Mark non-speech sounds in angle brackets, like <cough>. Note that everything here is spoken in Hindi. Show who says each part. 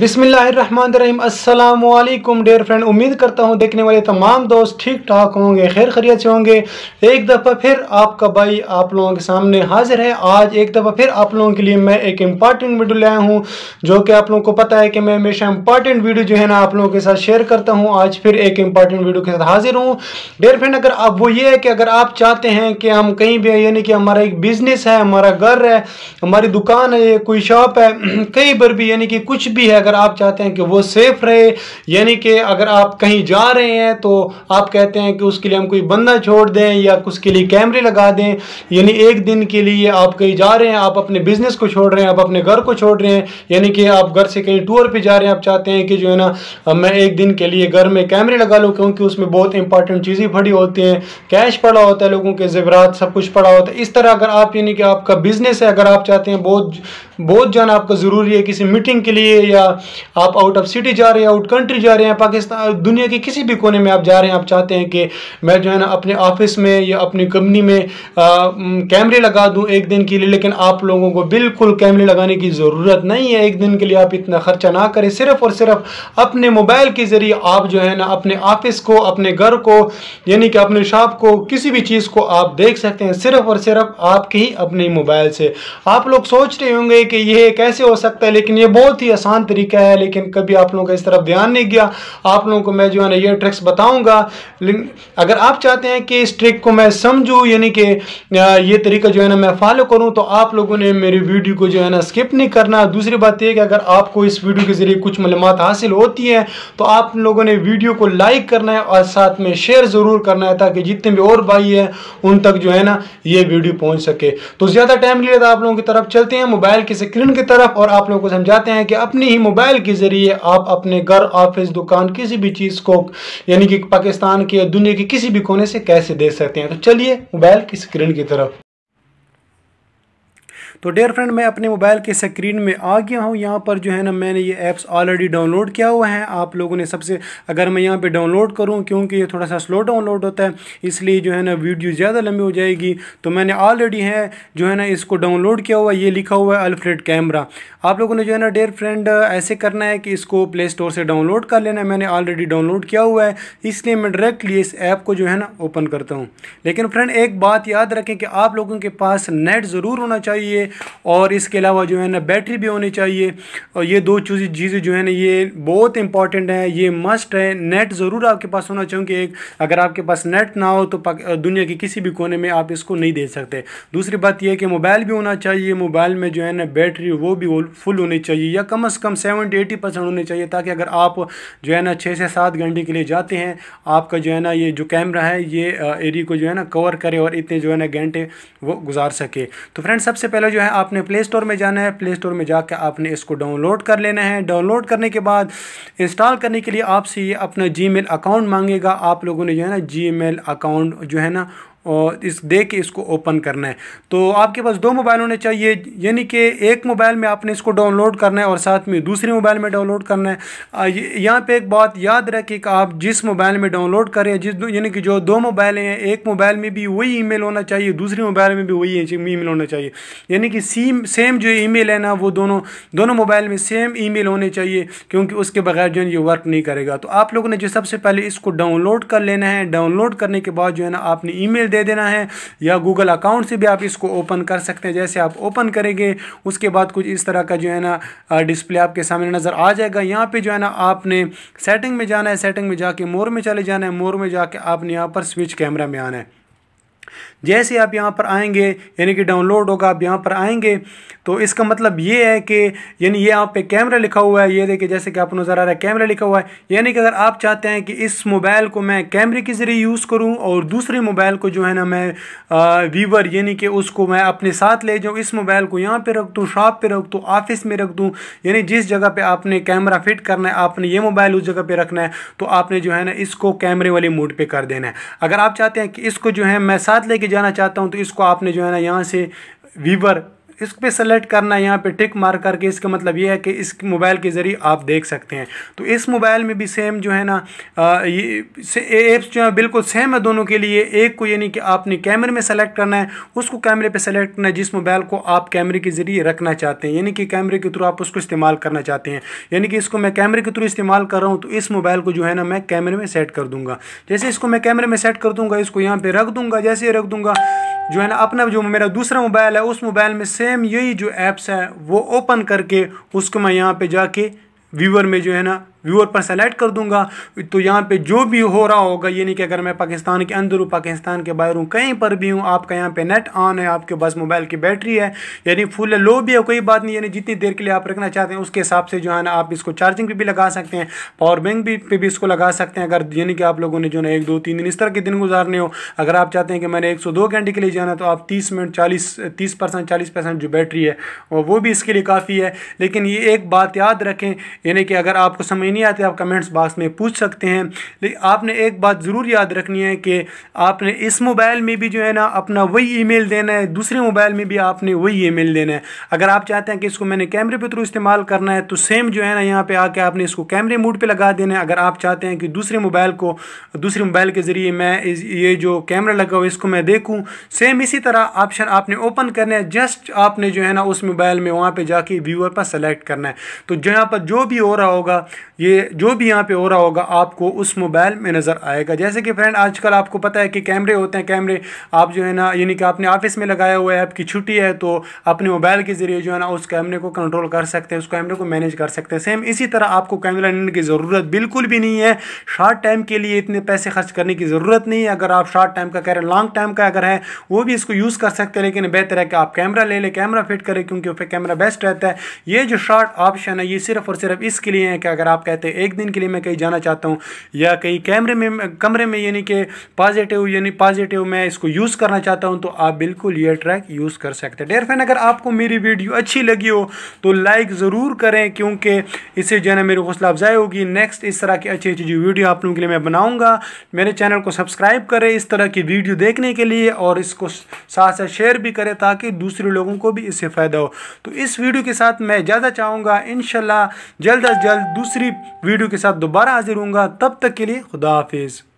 Speaker 1: बिसमीम असलकुम डेयर फ्रेंड उम्मीद करता हूँ देखने वाले तमाम दोस्त ठीक ठाक होंगे खैर खरियत से होंगे एक दफ़ा फिर आपका भाई आप लोगों के सामने हाजिर है आज एक दफ़ा फिर आप लोगों के लिए मैं एक इम्पॉर्टेंट वीडियो लाया हूँ जो कि आप लोगों को पता है कि मैं हमेशा इम्पॉर्टेंट वीडियो जो है ना आप लोगों के साथ शेयर करता हूँ आज फिर एक इम्पॉर्टेंट वीडियो के साथ हाजिर हूँ डेयर फ्रेंड अगर आप वो ये है कि अगर आप चाहते हैं कि हम कहीं भी यानी कि हमारा एक बिज़नेस है हमारा घर है हमारी दुकान है कोई शॉप है <clears throat> कहीं पर भी यानी कि कुछ भी है अगर आप चाहते हैं कि वो सेफ़ रहे यानी कि अगर आप कहीं जा रहे हैं तो आप कहते हैं कि उसके लिए हम कोई बंदा छोड़ दें या उसके लिए कैमरे लगा दें यानी एक दिन के लिए आप कहीं जा रहे हैं आप अपने बिज़नेस को छोड़ रहे हैं आप अपने घर को छोड़ रहे हैं यानी कि आप घर से कहीं टूर पर जा रहे हैं आप चाहते हैं कि जो है ना मैं एक दिन के लिए घर में कैमरे लगा लूँ क्योंकि उसमें बहुत इंपॉर्टेंट चीज़ें पड़ी होती हैं कैश पड़ा होता है लोगों के जेवरात सब कुछ पड़ा होता है इस तरह अगर आप यानी कि आपका बिज़नेस है अगर आप चाहते हैं बहुत बहुत जाना आपका ज़रूरी है किसी मीटिंग के लिए या आप आउट ऑफ सिटी जा रहे हैं आउट कंट्री जा रहे हैं पाकिस्तान दुनिया के किसी भी कोने में आप जा रहे हैं आप चाहते हैं कि मैं जो है ना अपने ऑफिस में या अपनी कंपनी में कैमरे लगा दूँ एक दिन के लिए लेकिन आप लोगों को बिल्कुल कैमरे लगाने की ज़रूरत नहीं है एक दिन के लिए आप इतना ख़र्चा ना करें सिर्फ़ और सिर्फ अपने मोबाइल के ज़रिए आप जो है ना अपने ऑफिस को अपने घर को यानी कि अपने शॉप को किसी भी चीज़ को आप देख सकते हैं सिर्फ़ और सिर्फ आपके ही अपने मोबाइल से आप लोग सोच रहे होंगे कि ये कैसे हो सकता है लेकिन ये बहुत ही आसान तरीका है लेकिन कभी आप लोगों का इस तरफ ध्यान नहीं गया आप लोगों को मैं जो है ना ये ट्रिक्स बताऊंगा अगर आप चाहते हैं कि इस ट्रिक को मैं समझूँ यानी कि ये तरीका जो है ना मैं फॉलो करूँ तो आप लोगों ने मेरी वीडियो को जो है ना स्किप नहीं करना दूसरी बात यह कि अगर आपको इस वीडियो के ज़रिए कुछ मालूम हासिल होती है तो आप लोगों ने वीडियो को लाइक करना है और साथ में शेयर ज़रूर करना है ताकि जितने भी और भाई हैं उन तक जो है ना ये वीडियो पहुंच सके तो ज़्यादा टाइम लिया था आप लोगों की तरफ चलते हैं मोबाइल के स्क्रीन की तरफ और आप लोगों को समझाते हैं कि अपने ही मोबाइल के ज़रिए आप अपने घर ऑफिस दुकान किसी भी चीज़ को यानी कि पाकिस्तान के दुनिया के किसी भी कोने से कैसे दे सकते हैं तो चलिए मोबाइल की स्क्रीन की तरफ तो डेयर फ्रेंड मैं अपने मोबाइल के स्क्रीन में आ गया हूँ यहाँ पर जो है ना मैंने ये ऐप्स ऑलरेडी डाउनलोड किया हुआ है आप लोगों ने सबसे अगर मैं यहाँ पर डाउनलोड करूँ क्योंकि ये थोड़ा सा स्लो डाउनलोड होता है इसलिए जो है ना वीडियो ज़्यादा लंबी हो जाएगी तो मैंने ऑलरेडी है जो है ना इसको डाउनलोड किया हुआ ये लिखा हुआ है अल्फ्रेड कैमरा आप लोगों ने जो है ना डेयर फ्रेंड ऐसे करना है कि इसको प्ले स्टोर से डाउनलोड कर लेना है मैंने ऑलरेडी डाउनलोड किया हुआ है इसलिए मैं डायरेक्टली इस ऐप को जो है ना ओपन करता हूँ लेकिन फ्रेंड एक बात याद रखें कि आप लोगों के पास नेट ज़रूर होना चाहिए और इसके अलावा जो है ना बैटरी भी होनी चाहिए और ये दो चीज़ें जो है ना ये बहुत इंपॉर्टेंट है ये मस्ट है नेट ज़रूर आपके पास होना चाहिए कि एक अगर आपके पास नेट ना हो तो दुनिया के किसी भी कोने में आप इसको नहीं दे सकते दूसरी बात यह कि मोबाइल भी होना चाहिए मोबाइल में जो है ना बैटरी वो भी फुल होनी चाहिए या कम अज कम सेवेंटी एटी परसेंट होनी चाहिए ताकि अगर आप जो है ना छः से सात घंटे के लिए जाते हैं आपका जो है ना ये जो कैमरा है ये एरिया को जो है ना कवर करे और इतने जो है ना घंटे वो गुजार सके तो फ्रेंड सबसे पहले जो है आपने प्ले स्टोर में जाना है प्ले स्टोर में जाकर आपने इसको डाउनलोड कर लेना है डाउनलोड करने के बाद इंस्टॉल करने के लिए आपसे ये अपना जी अकाउंट मांगेगा आप लोगों ने जो है ना जी अकाउंट जो है ना और इस दे के इसको ओपन करना है तो आपके पास दो मोबाइल होने चाहिए यानी कि एक मोबाइल में आपने इसको डाउनलोड करना है और साथ में दूसरे मोबाइल में डाउनलोड करना है यहाँ पे एक बात याद रखें कि आप जिस मोबाइल में डाउनलोड करें जिस यानी कि जो दो मोबाइल हैं एक मोबाइल में भी वही ई होना चाहिए दूसरे मोबाइल में भी वही मेल होना चाहिए यानी कि सीम सेम जो ई है ना वो दोनों दोनों मोबाइल में सेम ई होने चाहिए क्योंकि उसके बगैर जो है ये वर्क नहीं करेगा तो आप लोगों ने जो सबसे पहले इसको डाउनलोड कर लेना है डाउनलोड करने के बाद जो है ना आपने ई दे दे देना है या गूगल अकाउंट से भी आप इसको ओपन कर सकते हैं जैसे आप ओपन करेंगे उसके बाद कुछ इस तरह का जो है ना डिस्प्ले आपके सामने नज़र आ जाएगा यहाँ पे जो है ना आपने सेटिंग में जाना है सेटिंग में जाके मोर में चले जाना है मोर में जाके आपने यहाँ पर स्विच कैमरा में आना है जैसे आप यहाँ पर आएंगे यानी कि डाउनलोड होगा आप यहाँ पर आएंगे तो इसका मतलब ये है कि यानी ये आप पे कैमरा लिखा हुआ है ये देखिए जैसे कि आप नज़र आ रहा है कैमरा लिखा हुआ है यानी कि अगर आप चाहते हैं कि इस मोबाइल को मैं कैमरे के ज़रिए यूज़ करूँ और दूसरे मोबाइल को जो है ना मैं वीवर यानी कि उसको मैं अपने साथ ले जाऊँ इस मोबाइल को यहाँ पर रख दूँ शॉप पर रख दूँ ऑफिस में रख दूँ यानी जिस जगह पर आपने कैमरा फिट करना है आपने ये मोबाइल उस जगह पर रखना है तो आपने जो है ना इसको कैमरे वाले मोड पर कर देना है अगर आप चाहते हैं कि इसको जो है मैं साथ साथ लेके जाना चाहता हूँ तो इसको आपने जो है ना यहाँ से वीवर इस पर सेलेक्ट करना है यहाँ पे टिक मार करके इसका मतलब ये है कि इस मोबाइल के ज़रिए आप देख सकते हैं तो इस मोबाइल में भी सेम जो है ना ये एप्स जो है बिल्कुल सेम है दोनों के लिए एक को यानी कि आपने कैमरे में सेलेक्ट करना है उसको कैमरे पर सेलेक्ट करना है जिस मोबाइल को आप कैमरे के ज़रिए रखना चाहते हैं यानी कि कैमरे के थ्रू आप उसको इस्तेमाल करना चाहते हैं यानी कि इसको मैं कैमरे के थ्रू इस्तेमाल कर रहा हूँ तो इस मोबाइल को जो है ना मैं कैमरे में सेट कर दूँगा जैसे इसको मैं कैमरे में सेट कर दूँगा इसको यहाँ पर रख दूँगा जैसे रख दूँगा जो है ना अपना जो मेरा दूसरा मोबाइल है उस मोबाइल में सेम सेम यही जो ऐप्स है वो ओपन करके उसको मैं यहाँ पे जाके व्यूअर में जो है ना व्यूअर पर सेलेक्ट कर दूंगा तो यहाँ पे जो भी हो रहा होगा ये नहीं कि अगर मैं पाकिस्तान के अंदर हूँ पाकिस्तान के बाहर हूँ कहीं पर भी हूँ आपका यहाँ पे नेट ऑन है आपके पास मोबाइल की बैटरी है यानी फुल लो भी है कोई बात नहीं यानी जितनी देर के लिए आप रखना चाहते हैं उसके हिसाब से जो है ना आप इसको चार्जिंग पर भी लगा सकते हैं पावर बैंक भी पे भी इसको लगा सकते हैं अगर यानी कि आप लोगों ने जो ना एक दो तीन दिन इस तरह के दिन गुजारने हो अगर आप चाहते हैं कि मैंने एक सौ दो घंटे के लिए जाना तो आप तीस मिनट चालीस तीस परसेंट चालीस परसेंट जो बैटरी है वो भी इसके लिए काफ़ी है लेकिन ये एक बात याद रखें यानी कि अगर आपको समझ में नहीं आते आप कमेंट्स बॉक्स में पूछ सकते हैं लेकिन आपने एक बात ज़रूर याद रखनी है कि आपने इस मोबाइल में भी जो है ना अपना वही ईमेल देना है दूसरे मोबाइल में भी आपने वही ईमेल देना है अगर आप चाहते हैं कि इसको मैंने कैमरे पे थ्रू इस्तेमाल करना है तो सेम जो है ना यहाँ पर आके आपने इसको कैमरे मूड पर लगा देना है अगर आप चाहते हैं कि दूसरे मोबाइल को दूसरे मोबाइल के ज़रिए मैं ये जो कैमरा लगा हुआ इसको मैं देखूँ सेम इसी तरह ऑप्शन आपने ओपन करना है जस्ट आपने जो है ना उस मोबाइल में वहाँ पर जाके व्यूअर पर सेलेक्ट करना है तो जहाँ पर जो भी हो रहा होगा ये जो भी यहाँ पे हो रहा होगा आपको उस मोबाइल में नज़र आएगा जैसे कि फ्रेंड आजकल आपको पता है कि कैमरे होते हैं कैमरे आप जो है ना यानी कि आपने ऑफिस में लगाया हुआ है आपकी छुट्टी है तो अपने मोबाइल के ज़रिए जो है ना उस कैमरे को कंट्रोल कर सकते हैं उस कैमरे को मैनेज कर सकते हैं सेम इसी तरह आपको कैमरा लेने की ज़रूरत बिल्कुल भी नहीं है शार्ट टाइम के लिए इतने पैसे खर्च करने की ज़रूरत नहीं है अगर आप शार्ट टाइम का कह रहे हैं लॉन्ग टाइम का अगर है वो भी इसको यूज़ कर सकते हैं लेकिन बेहतर है कि आप कैमरा ले लें कैमरा फिट करें क्योंकि उस पर कैमरा बेस्ट रहता है ये जो शार्ट ऑप्शन है ये सिर्फ और सिर्फ इसके लिए है कि अगर आप कहते हैं एक दिन के लिए मैं कहीं जाना चाहता हूँ या कहीं कैमरे में कमरे में यानी कि पॉजिटिव यानी पॉजिटिव मैं इसको यूज़ करना चाहता हूँ तो आप बिल्कुल ये ट्रैक यूज़ कर सकते हैं डेयर फैन अगर आपको मेरी वीडियो अच्छी लगी हो तो लाइक ज़रूर करें क्योंकि इससे जो है ना मेरी हौसला अफजाई होगी नेक्स्ट इस तरह की अच्छी अच्छी वीडियो आप लोगों के लिए मैं बनाऊँगा मेरे चैनल को सब्सक्राइब करें इस तरह की वीडियो देखने के लिए और इसको साथ साथ शेयर भी करें ताकि दूसरे लोगों को भी इससे फ़ायदा हो तो इस वीडियो के साथ मैं ज़्यादा चाहूँगा इन जल्द अज जल्द दूसरी वीडियो के साथ दोबारा हाजिर हूँगा तब तक के लिए खुदा हाफिज़